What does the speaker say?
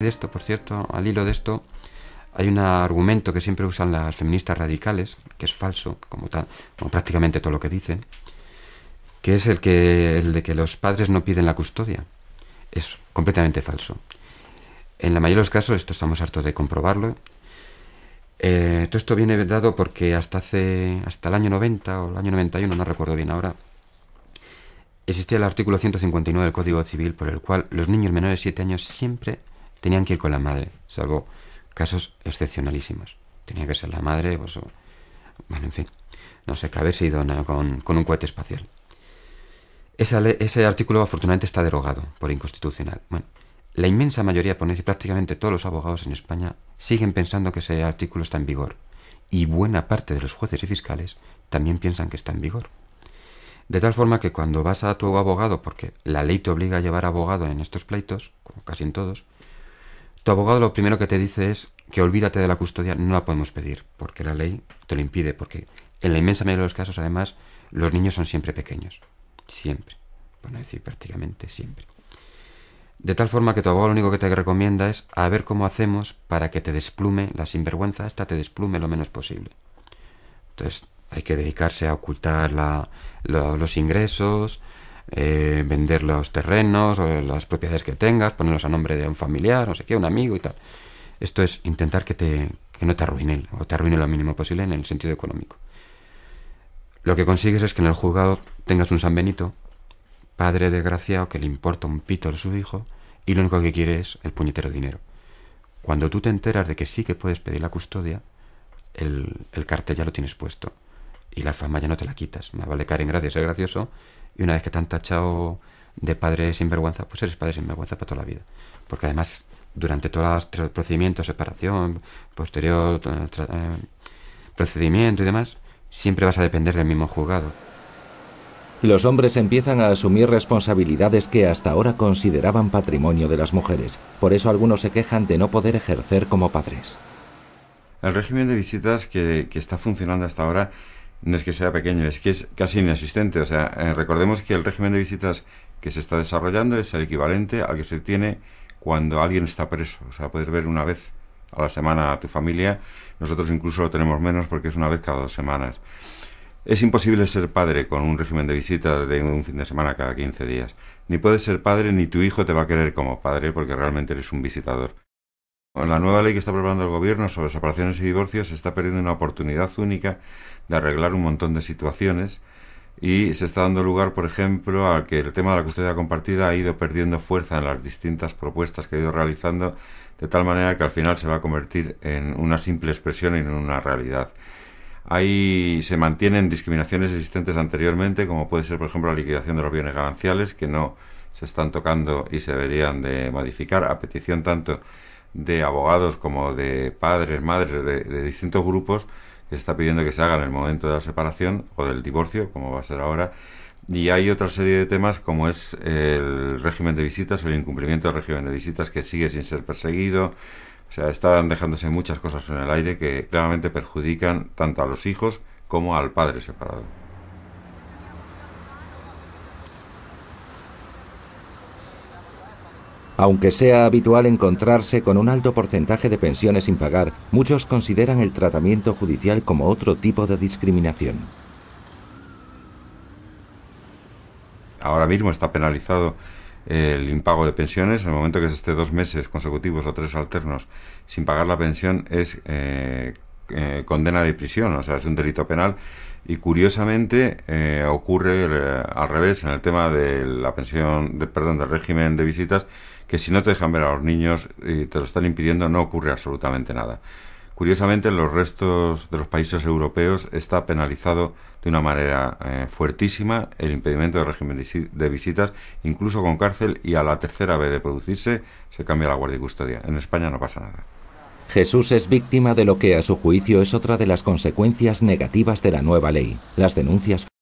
de esto, por cierto, al hilo de esto, hay un argumento que siempre usan las feministas radicales, que es falso, como tal, como prácticamente todo lo que dicen, que es el que el de que los padres no piden la custodia. Es completamente falso. En la mayoría de los casos, esto estamos hartos de comprobarlo. Eh, todo esto viene dado porque hasta hace hasta el año 90 o el año 91, no recuerdo bien ahora, existía el artículo 159 del Código Civil por el cual los niños menores de 7 años siempre tenían que ir con la madre, salvo casos excepcionalísimos. Tenía que ser la madre, pues, bueno, en fin, no sé, que haberse ido con, un cohete espacial. Ese, artículo afortunadamente está derogado por inconstitucional. Bueno, la inmensa mayoría, por decir prácticamente todos los abogados en España, siguen pensando que ese artículo está en vigor. Y buena parte de los jueces y fiscales también piensan que está en vigor. De tal forma que cuando vas a tu abogado, porque la ley te obliga a llevar abogado en estos pleitos, como casi en todos, tu abogado lo primero que te dice es que olvídate de la custodia, no la podemos pedir, porque la ley te lo impide, porque en la inmensa mayoría de los casos, además, los niños son siempre pequeños. Siempre. Bueno, es decir prácticamente siempre. De tal forma que tu abogado lo único que te recomienda es a ver cómo hacemos para que te desplume la sinvergüenza hasta te desplume lo menos posible. Entonces hay que dedicarse a ocultar los ingresos, eh, vender los terrenos o las propiedades que tengas, ponerlos a nombre de un familiar, no sé qué, un amigo y tal. Esto es intentar que, te, que no te arruine o te arruine lo mínimo posible en el sentido económico. Lo que consigues es que en el juzgado tengas un San Benito, padre desgraciado que le importa un pito a su hijo y lo único que quiere es el puñetero dinero. Cuando tú te enteras de que sí que puedes pedir la custodia, el, el cartel ya lo tienes puesto y la fama ya no te la quitas. Me vale caer en gracia ser gracioso y una vez que te han tachado de padre sinvergüenza, pues eres padre sinvergüenza para toda la vida. Porque además, durante todos los procedimientos, separación, posterior eh, procedimiento y demás, siempre vas a depender del mismo juzgado. Los hombres empiezan a asumir responsabilidades que hasta ahora consideraban patrimonio de las mujeres. Por eso algunos se quejan de no poder ejercer como padres. El régimen de visitas que, que está funcionando hasta ahora no es que sea pequeño, es que es casi inexistente. O sea, eh, recordemos que el régimen de visitas que se está desarrollando es el equivalente al que se tiene cuando alguien está preso. O sea, poder ver una vez a la semana a tu familia. Nosotros incluso lo tenemos menos porque es una vez cada dos semanas. Es imposible ser padre con un régimen de visita de un fin de semana cada 15 días. Ni puedes ser padre ni tu hijo te va a querer como padre porque realmente eres un visitador la nueva ley que está preparando el gobierno sobre separaciones y divorcios se está perdiendo una oportunidad única de arreglar un montón de situaciones y se está dando lugar, por ejemplo, al que el tema de la custodia compartida ha ido perdiendo fuerza en las distintas propuestas que ha ido realizando, de tal manera que al final se va a convertir en una simple expresión y en una realidad. Ahí se mantienen discriminaciones existentes anteriormente, como puede ser, por ejemplo, la liquidación de los bienes gananciales, que no se están tocando y se deberían de modificar a petición tanto de abogados como de padres, madres, de, distintos grupos que está pidiendo que se haga en el momento de la separación o del divorcio, como va a ser ahora. Y hay otra serie de temas como es el régimen de visitas, el incumplimiento del régimen de visitas que sigue sin ser perseguido. O sea, están dejándose muchas cosas en el aire que claramente perjudican tanto a los hijos como al padre separado. Aunque sea habitual encontrarse con un alto porcentaje de pensiones sin pagar, muchos consideran el tratamiento judicial como otro tipo de discriminación. Ahora mismo está penalizado el impago de pensiones. En el momento que se esté dos meses consecutivos o tres alternos sin pagar la pensión es eh, eh, condena de prisión, o sea, es un delito penal. Y curiosamente eh, ocurre eh, al revés en el tema de la pensión, de, perdón, del régimen de visitas, que si no te dejan ver a los niños y te lo están impidiendo, no ocurre absolutamente nada. Curiosamente, en los restos de los países europeos está penalizado de una manera fuertísima el impedimento del régimen de visitas, incluso con cárcel, y a la tercera vez de producirse se cambia la guardia y custodia. En España no pasa nada. Jesús es víctima de lo que a su juicio es otra de las consecuencias negativas de la nueva ley, las denuncias